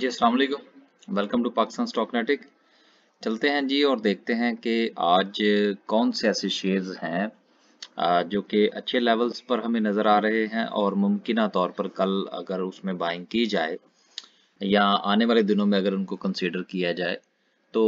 Ji Aslam welcome to Pakistan stock नेटिक चलते हैं जी और देखते हैं कि आज कौन से ऐसे शेयर्स हैं जो कि अच्छे लेवल्स पर हमें नज़र आ रहे हैं और मुमकिन तौर पर कल अगर उसमें बाइंग की जाए या आने वाले दिनों में अगर उनको कंसीडर किया जाए तो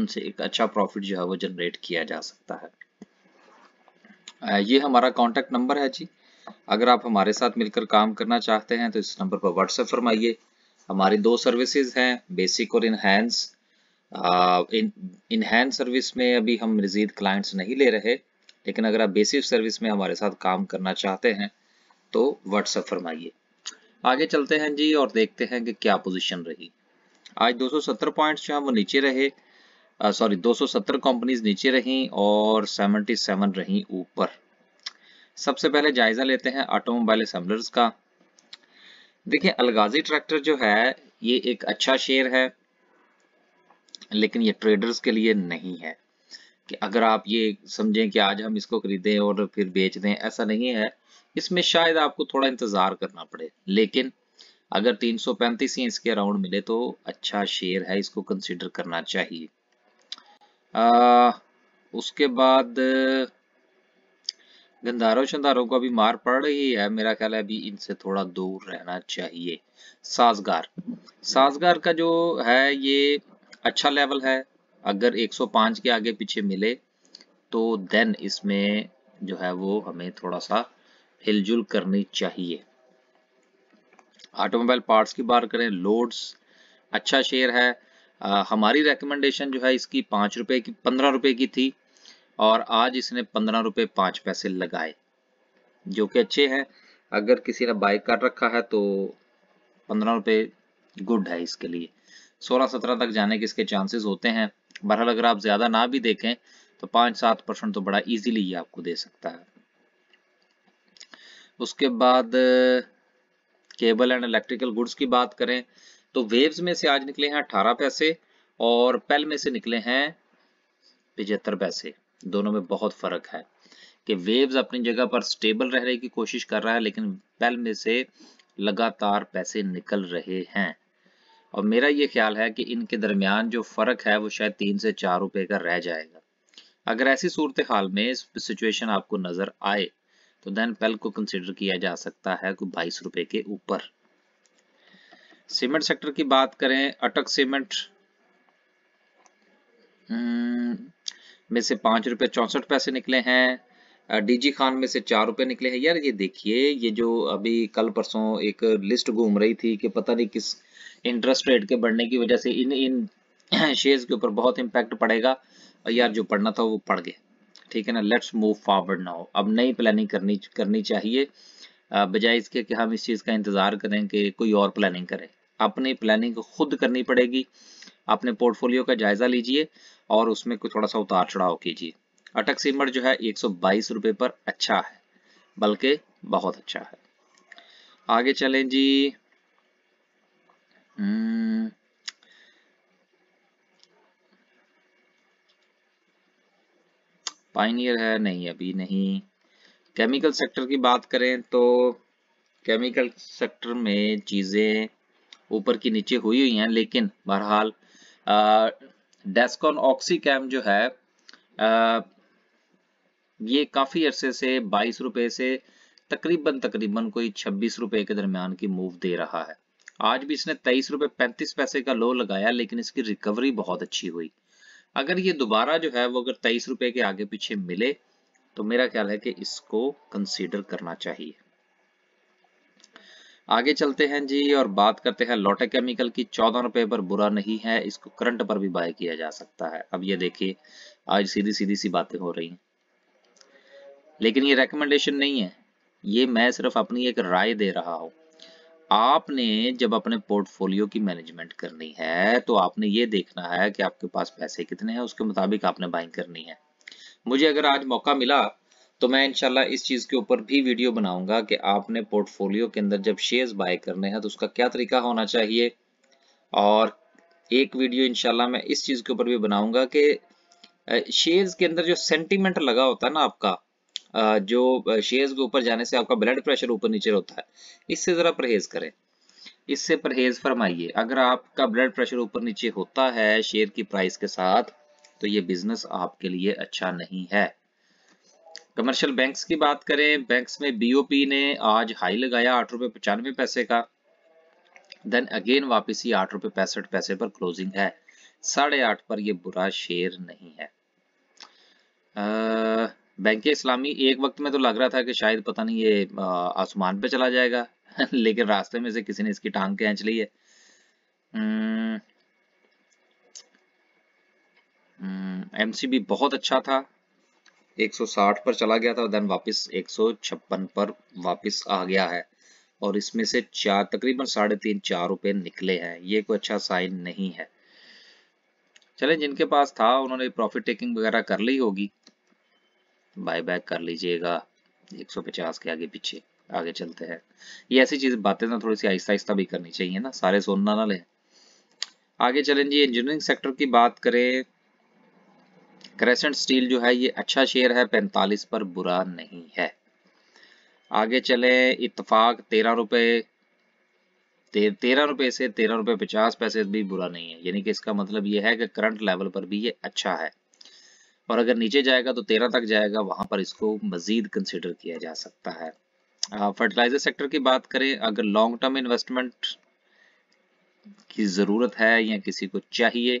उनसे एक अच्छा प्रॉफिट जो है वो जनरेट किया जा सकता है ये हमारा कॉन्टैक्ट नंबर है जी अगर आप हमारे साथ मिलकर काम करना चाहते हैं तो इस नंबर पर व्हाट्सएप फरमाइए हमारी दो सर्विसेज हैं बेसिक और इनहेंस इनहेंस सर्विस में अभी हम रिजीद क्लाइंट्स नहीं ले रहे लेकिन अगर आप बेसिक सर्विस में हमारे साथ काम करना चाहते हैं तो व्हाट्सअप फरमाइए आगे चलते हैं जी और देखते हैं कि क्या पोजीशन रही आज 270 पॉइंट्स जो हैं वो नीचे रहे सॉरी 270 कंपनीज नीचे रहीं और 77 रहीं ऊपर सबसे पहले जायजा लेते हैं ऑटोमोबाइल असम्बलर्स का देखिए अलगाजी ट्रैक्टर जो है ये एक अच्छा शेयर है लेकिन ये ट्रेडर्स के लिए नहीं है कि अगर आप ये समझें कि आज हम इसको खरीदें और फिर बेच दें ऐसा नहीं है इसमें शायद आपको थोड़ा इंतज़ार करना पड़े लेकिन अगर 335 ही इसके अराउंड मिले तो अच्छा शेयर है इसको कंसिडर करना चाहिए आ, उसके बाद गंधारों शंधारों को अभी मार पड़ रही है मेरा ख्याल है अभी इनसे थोड़ा दूर रहना चाहिए साजगार साजगार का जो है ये अच्छा लेवल है अगर 105 के आगे पीछे मिले तो देन इसमें जो है वो हमें थोड़ा सा हिलजुल करनी चाहिए ऑटोमोबाइल पार्ट्स की बात करें लोड्स अच्छा शेयर है आ, हमारी रेकमेंडेशन जो है इसकी पांच रुपए की पंद्रह रुपये की थी और आज इसने पंद्रह रुपए पांच पैसे लगाए जो कि अच्छे हैं अगर किसी ने बाइक कर रखा है तो पंद्रह रुपये गुड है इसके लिए सोलह सत्रह तक जाने के इसके चांसेस होते हैं बहरहाल अगर आप ज़्यादा ना भी देखें तो पांच सात परसेंट तो बड़ा इजीली ये आपको दे सकता है उसके बाद केबल एंड इलेक्ट्रिकल गुड्स की बात करें तो वेव्स में से आज निकले हैं अठारह पैसे और पेल में से निकले हैं पिछहत्तर पैसे दोनों में बहुत फर्क है कि वेव्स अपनी जगह पर स्टेबल रहने की कोशिश कर रहा है लेकिन बेल में से लगातार पैसे निकल रहे हैं और मेरा ये ख्याल है कि इनके दरमियान जो फ़र्क है वो शायद तीन से चार रुपए का रह जाएगा अगर ऐसी सूरत हाल में सिचुएशन आपको नज़र आए तो देन पेल को कंसिडर किया जा सकता है कोई बाईस रुपए के ऊपर सीमेंट सेक्टर की बात करें अटक सीमेंट में से पांच रुपये चौसठ पैसे निकले हैं डीजी खान में से चार रुपए निकले हैं यार ये देखिए ये जो अभी कल परसों एक लिस्ट घूम रही थी कि पता नहीं किस इंटरेस्ट रेट के बढ़ने की वजह से इन इन शेयर्स के ऊपर बहुत इंपैक्ट पड़ेगा यार जो पढ़ना था वो पढ़ गए ठीक है ना लेट्स मूव फॉरवर्ड नाउ अब नई प्लानिंग करनी करनी चाहिए बजाय इसके कि हम इस चीज़ का इंतज़ार करें कि कोई और प्लानिंग करे अपनी प्लानिंग खुद करनी पड़ेगी अपने पोर्टफोलियो का जायज़ा लीजिए और उसमें कुछ थोड़ा सा उतार चढ़ाव कीजिए अटक सीमर जो है एक सौ पर अच्छा है बल्कि बहुत अच्छा है आगे चलें जी पाइनियर हम्म। है नहीं अभी नहीं केमिकल सेक्टर की बात करें तो केमिकल सेक्टर में चीज़ें ऊपर की नीचे हुई हुई हैं लेकिन बहरहाल डेस्कॉन ऑक्सीकैम जो है आ, ये काफ़ी अरसे से बाईस रुपये से तकरीबन तकरीबन कोई छब्बीस रुपए के दरमियान की मूव दे रहा है आज भी इसने तेईस रुपए पैंतीस पैसे का लो लगाया लेकिन इसकी रिकवरी बहुत अच्छी हुई अगर ये दोबारा जो है वो अगर तेईस रुपए के आगे पीछे मिले तो मेरा ख्याल है कि इसको कंसीडर करना चाहिए आगे चलते हैं जी और बात करते हैं लोटे केमिकल की चौदह रुपए पर बुरा नहीं है इसको करंट पर भी बाय किया जा सकता है अब ये देखिए आज सीधी सीधी सी बातें हो रही हैं लेकिन ये रेकमेंडेशन नहीं है ये मैं सिर्फ अपनी एक राय दे रहा हूं आपने जब अपने पोर्टफोलियो की मैनेजमेंट करनी है तो आपने ये देखना है कि आपके पास पैसे कितने हैं उसके मुताबिक आपने बाइंग करनी है मुझे अगर आज मौका मिला तो मैं इनशाला इस चीज़ के ऊपर भी वीडियो बनाऊंगा कि आपने पोर्टफोलियो के अंदर जब शेयर्स बाय करने हैं तो उसका क्या तरीका होना चाहिए और एक वीडियो इनशाला मैं इस चीज़ के ऊपर भी बनाऊंगा कि शेयर्स के अंदर जो सेंटिमेंट लगा होता है ना आपका जो शेयर्स के ऊपर जाने से आपका ब्लड प्रेशर ऊपर नीचे होता है इससे ज़रा परहेज करें इससे परहेज फरमाइए अगर आपका ब्लड प्रेशर ऊपर नीचे होता है शेयर की प्राइस के साथ तो ये बिजनेस आपके लिए अच्छा नहीं है कमर्शियल बैंक्स की बात करें बैंक्स में बीओपी ने आज हाई लगाया आठ रुपए पचानवे पैसे का देन अगेन वापसी आठ रुपए पैंसठ पैसे पर क्लोजिंग है साढ़े आठ पर यह बुरा शेयर नहीं है बैंक इस्लामी एक वक्त में तो लग रहा था कि शायद पता नहीं ये आसमान पे चला जाएगा लेकिन रास्ते में से किसी ने इसकी टांग खेच ली है एमसीबी हम्म, हम्म, बहुत अच्छा था 160 पर चला गया था देन वापस 156 पर वापस आ गया है और इसमें से चार तकरीबन साढ़े तीन चार रुपये निकले हैं ये कोई अच्छा साइन नहीं है चले जिनके पास था उन्होंने प्रॉफिट टेकिंग वगैरह कर ली होगी बाय बैक कर लीजिएगा 150 के आगे पीछे आगे चलते हैं ये ऐसी चीज बातें ना थोड़ी सी आहिस्ता आहिस्ता भी करनी चाहिए ना सारे सोना ना ले आगे चलें जी इंजीनियरिंग सेक्टर की बात करें क्रेसेंट स्टील जो है ये अच्छा शेयर है पैंतालीस पर बुरा नहीं है आगे चले इतफाक तेरह रुपए ते, तेरह रुपए से तेरह रुपये पचास पैसे भी बुरा नहीं है यानी कि इसका मतलब ये है कि करंट लेवल पर भी ये अच्छा है और अगर नीचे जाएगा तो तेरह तक जाएगा वहां पर इसको मजीद कंसिडर किया जा सकता है फर्टिलाइजर सेक्टर की बात करें अगर लॉन्ग टर्म इन्वेस्टमेंट की ज़रूरत है या किसी को चाहिए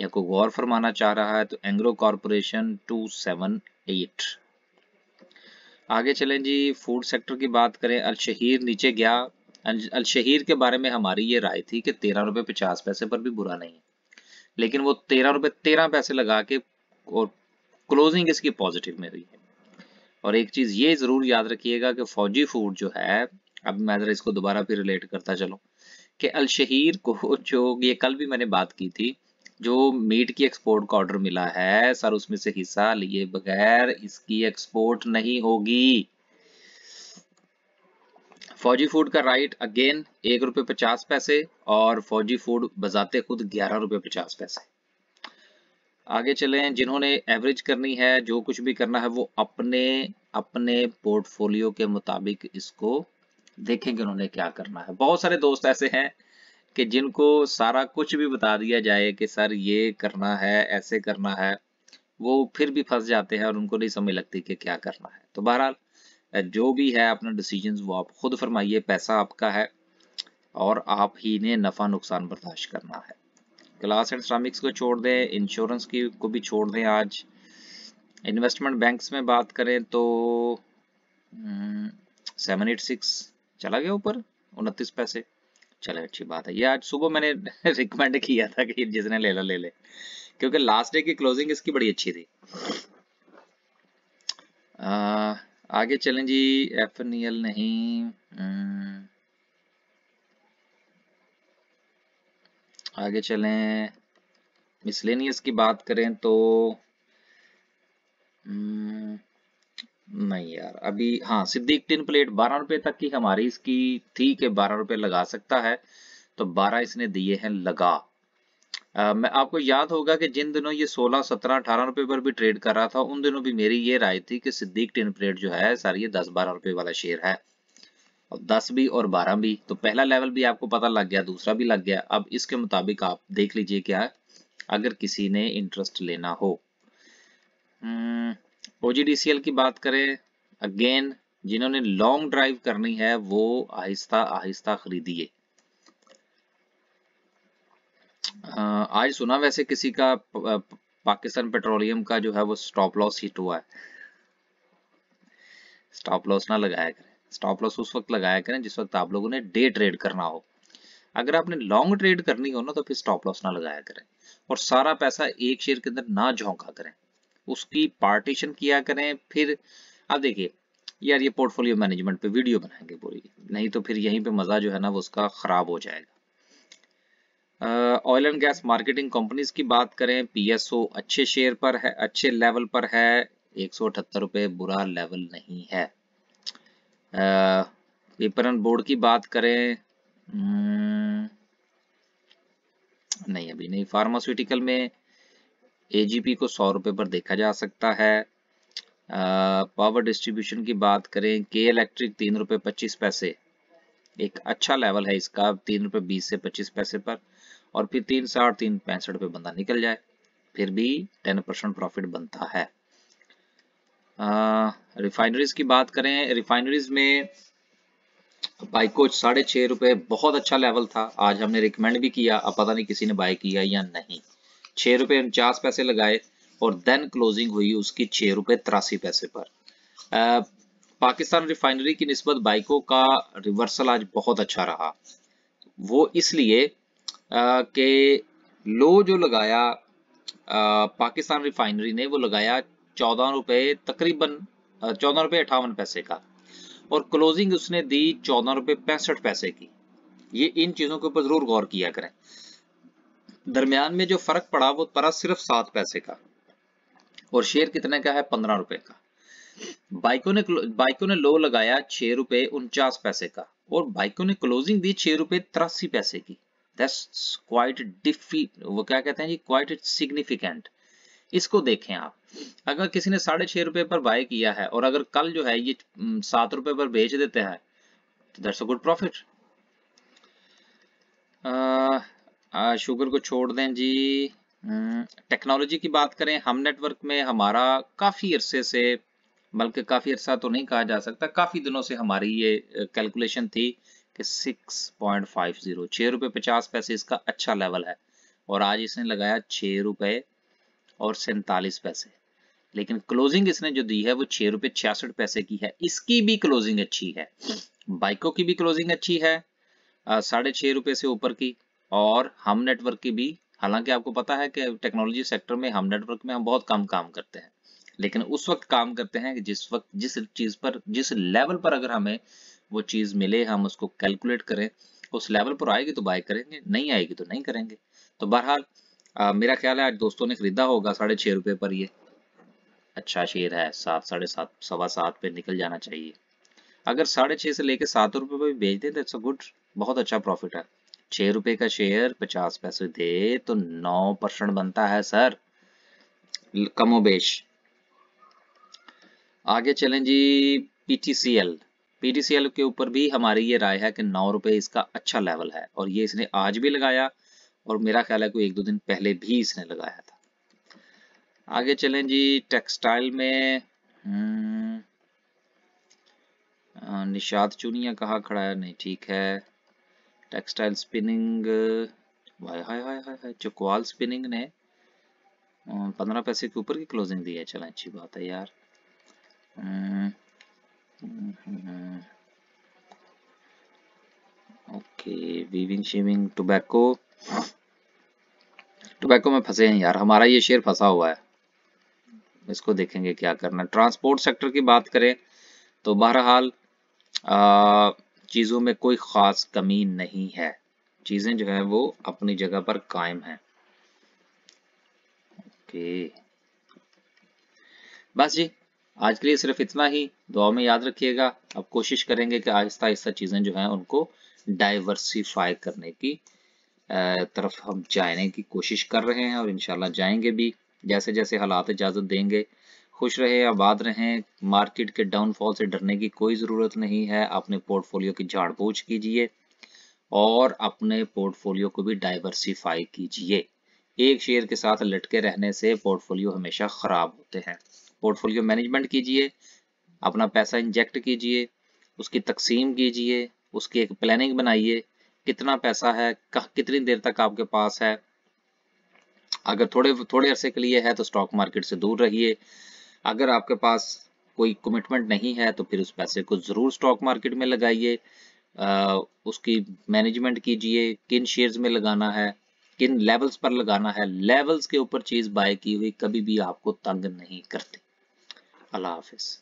या कोई गौर फरमाना चाह रहा है तो एंग्रो कॉरपोरेशन 278 आगे चलें जी फूड सेक्टर की बात करें अलशहीर नीचे गया अलशहीर के बारे में हमारी ये राय थी कि तेरह रुपए पचास पैसे पर भी बुरा नहीं लेकिन वो तेरह रुपये तेरह पैसे लगा के और क्लोजिंग इसकी पॉजिटिव में हुई है और एक चीज़ ये ज़रूर याद रखिएगा कि फौजी फूड जो है अब मैं ज़रा इसको दोबारा फिर रिलेट करता चलो कि अलशहीर को जो ये कल भी मैंने बात की थी जो मीट की एक्सपोर्ट का ऑर्डर मिला है सर उसमें से हिस्सा लिए बगैर इसकी एक्सपोर्ट नहीं होगी फौजी फूड का राइट अगेन एक रुपए पचास पैसे और फौजी फूड बजाते खुद ग्यारह रुपये पचास पैसे आगे चलें जिन्होंने एवरेज करनी है जो कुछ भी करना है वो अपने अपने पोर्टफोलियो के मुताबिक इसको देखेंगे उन्होंने क्या करना है बहुत सारे दोस्त ऐसे हैं कि जिनको सारा कुछ भी बता दिया जाए कि सर ये करना है ऐसे करना है वो फिर भी फंस जाते हैं और उनको नहीं समझ लगती कि क्या करना है तो बहरहाल जो भी है अपना डिसीजन वो आप खुद फरमाइए पैसा आपका है और आप ही ने नफ़ा नुकसान बर्दाश्त करना है क्लास एंड इस्लामिक्स को छोड़ दें इंश्योरेंस की को भी छोड़ दें आज इन्वेस्टमेंट बैंक्स में बात करें तो सेवन एट सिक्स चला गया ऊपर उनतीस पैसे चलो अच्छी बात है ये आज सुबह मैंने रिकमेंड किया था कि जिसने ले लो ले ले क्योंकि लास्ट डे की क्लोजिंग इसकी बड़ी अच्छी थी आ, आगे चलें जी एफ नियल e नहीं हम्म। आगे चलें मिसलेनियस की बात करें तो हम्म, नहीं यार अभी हाँ सिद्दीक टिन प्लेट बारह रुपए तक की हमारी इसकी थी कि बारह रुपए लगा सकता है तो बारह इसने दिए हैं लगा आ, मैं आपको याद होगा कि जिन दिनों ये सोलह सत्रह अठारह रुपए पर भी ट्रेड कर रहा था उन दिनों भी मेरी ये राय थी कि सिद्दीक टिन प्लेट जो है सर ये दस बारह रुपए वाला शेयर है और दस भी और बारह भी तो पहला लेवल भी आपको पता लग गया दूसरा भी लग गया अब इसके मुताबिक आप देख लीजिए क्या अगर किसी ने इंटरेस्ट लेना हो हम्म, ओजीडीसीएल की बात करें अगेन जिन्होंने लॉन्ग ड्राइव करनी है वो आहिस्ता आहिस्ता खरीदिए आज सुना वैसे किसी का पाकिस्तान पेट्रोलियम का जो है वो स्टॉप लॉस हिट हुआ है स्टॉप लॉस ना लगाया करें स्टॉप लॉस उस वक्त लगाया करें जिस वक्त आप लोगों ने डे ट्रेड करना हो अगर आपने लॉन्ग ट्रेड करनी हो ना तो फिर स्टॉप लॉस ना लगाया करें और सारा पैसा एक शेयर के अंदर ना झोंका करें उसकी पार्टीशन किया करें फिर अब देखिए यार ये पोर्टफोलियो मैनेजमेंट पे वीडियो बनाएंगे पूरी नहीं तो फिर यहीं पे मज़ा जो है ना वो उसका ख़राब हो जाएगा oil and gas marketing companies की बात करें पीएसओ अच्छे शेयर पर है अच्छे लेवल पर है एक सौ बुरा लेवल नहीं है पेपर एंड बोर्ड की बात करें हम्म, नहीं अभी नहीं फार्मास्यूटिकल में एजीपी को सौ रुपए पर देखा जा सकता है पावर डिस्ट्रीब्यूशन की बात करें के इलेक्ट्रिक तीन रुपए पच्चीस पैसे एक अच्छा लेवल है इसका तीन रुपए बीस से पच्चीस पैसे पर और फिर तीन साठ तीन पैंसठ रुपए बंदा निकल जाए फिर भी टेन परसेंट प्रॉफिट बनता है रिफाइनरीज की बात करें रिफाइनरीज में बाइकोच साढ़े छह रुपए बहुत अच्छा लेवल था आज हमने रिकमेंड भी किया अब पता नहीं किसी ने बाय किया या नहीं छह रुपए उनचास पैसे लगाए और देन क्लोजिंग हुई उसकी छह रुपए तिरासी पैसे पर आ, पाकिस्तान रिफाइनरी की नस्बत बाइको का रिवर्सल आज बहुत अच्छा रहा वो इसलिए कि लो जो लगाया आ, पाकिस्तान रिफाइनरी ने वो लगाया चौदह रुपए तकरीबन चौदह रुपए अठावन पैसे का और क्लोजिंग उसने दी चौदह रुपए पैंसठ पैसे की ये इन चीज़ों के ऊपर ज़रूर गौर किया करें दरमियान में जो फर्क पड़ा वो पड़ा सिर्फ सात पैसे का और शेयर कितने का है पंद्रह रुपए का बाइकों ने बाइकों ने लो लगाया छह रुपए उनचास पैसे का और बाइकों ने क्लोजिंग दी छह रुपए तिरासी पैसे की क्वाइट डिफी वो क्या कहते हैं जी क्वाइट सिग्निफिकेंट इसको देखें आप अगर किसी ने साढ़े छह रुपए पर बाय किया है और अगर कल जो है ये सात रुपए पर बेच देते हैं तो दैट्स अ गुड प्रॉफिट हाँ, शुगर को छोड़ दें जी टेक्नोलॉजी हम्म, की बात करें हम नेटवर्क में हमारा काफ़ी अरसे से बल्कि काफ़ी अरसा तो नहीं कहा जा सकता काफ़ी दिनों से हमारी ये कैलकुलेशन थी कि 6.50 पॉइंट रुपए पचास पैसे इसका अच्छा लेवल है और आज इसने लगाया छ रुपए और सैतालीस पैसे लेकिन क्लोजिंग इसने जो दी है वो छह रुपए छियासठ पैसे की है इसकी भी क्लोजिंग अच्छी है बाइकों की भी क्लोजिंग अच्छी है साढ़े छह रुपए से ऊपर की और हम नेटवर्क की भी हालांकि आपको पता है कि टेक्नोलॉजी सेक्टर में हम नेटवर्क में हम बहुत कम काम करते हैं लेकिन उस वक्त काम करते हैं कि जिस वक्त जिस चीज़ पर जिस लेवल पर अगर हमें वो चीज़ मिले हम उसको कैलकुलेट करें उस लेवल पर आएगी तो बाय करेंगे नहीं आएगी तो नहीं करेंगे तो बहरहाल मेरा ख्याल है आज दोस्तों ने खरीदा होगा साढ़े छह रुपए पर ये अच्छा शेयर है सात साढ़े सात सवा सात पे निकल जाना चाहिए अगर साढ़े छह से लेकर सात रुपये पर भी बेच दें तो इट्स अ गुड बहुत अच्छा प्रॉफिट है छह रुपए का शेयर पचास पैसे दे तो नौ परसेंट बनता है सर कमोबेश आगे चलें जी पीटीसीएल पीटीसीएल के ऊपर भी हमारी ये राय है कि नौ रुपए इसका अच्छा लेवल है और ये इसने आज भी लगाया और मेरा ख्याल है कोई एक दो दिन पहले भी इसने लगाया था आगे चलें जी टेक्सटाइल में हम्म, निषाद चुनिया कहा खड़ा है नहीं ठीक है टेक्सटाइल स्पिनिंग uh, हाय हाय हाय हाय हाय चकवाल स्पिनिंग ने पंद्रह पैसे के ऊपर की क्लोजिंग दी है चलो अच्छी बात है यार हम्म, okay weaving shaving tobacco tobacco में फंसे हैं यार हमारा ये शेयर फंसा हुआ है इसको देखेंगे क्या करना ट्रांसपोर्ट सेक्टर की बात करें तो बहरहाल चीज़ों में कोई ख़ास कमी नहीं है चीज़ें जो है वो अपनी जगह पर कायम है ओके बस जी आज के लिए सिर्फ इतना ही दुआ में याद रखिएगा अब कोशिश करेंगे कि आहिस्ता आहिस्ता चीज़ें जो है उनको डाइवर्सिफाई करने की तरफ हम जाने की कोशिश कर रहे हैं और इनशाला जाएंगे भी जैसे जैसे हालात इजाज़त देंगे खुश रहे आबाद रहें मार्केट के डाउनफॉल से डरने की कोई ज़रूरत नहीं है अपने पोर्टफोलियो की झाड़बूझ कीजिए और अपने पोर्टफोलियो को भी डाइवर्सिफाई कीजिए एक शेयर के साथ लटके रहने से पोर्टफोलियो हमेशा ख़राब होते हैं पोर्टफोलियो मैनेजमेंट कीजिए अपना पैसा इंजेक्ट कीजिए उसकी तकसीम कीजिए उसकी एक प्लानिंग बनाइए कितना पैसा है कितनी देर तक आपके पास है अगर थोड़े थोड़े अरसे के लिए है तो स्टॉक मार्केट से दूर रहिए अगर आपके पास कोई कमिटमेंट नहीं है तो फिर उस पैसे को ज़रूर स्टॉक मार्केट में लगाइए उसकी मैनेजमेंट कीजिए किन शेयर्स में लगाना है किन लेवल्स पर लगाना है लेवल्स के ऊपर चीज़ बाय की हुई कभी भी आपको तंग नहीं करती अल्लाह हाफिज़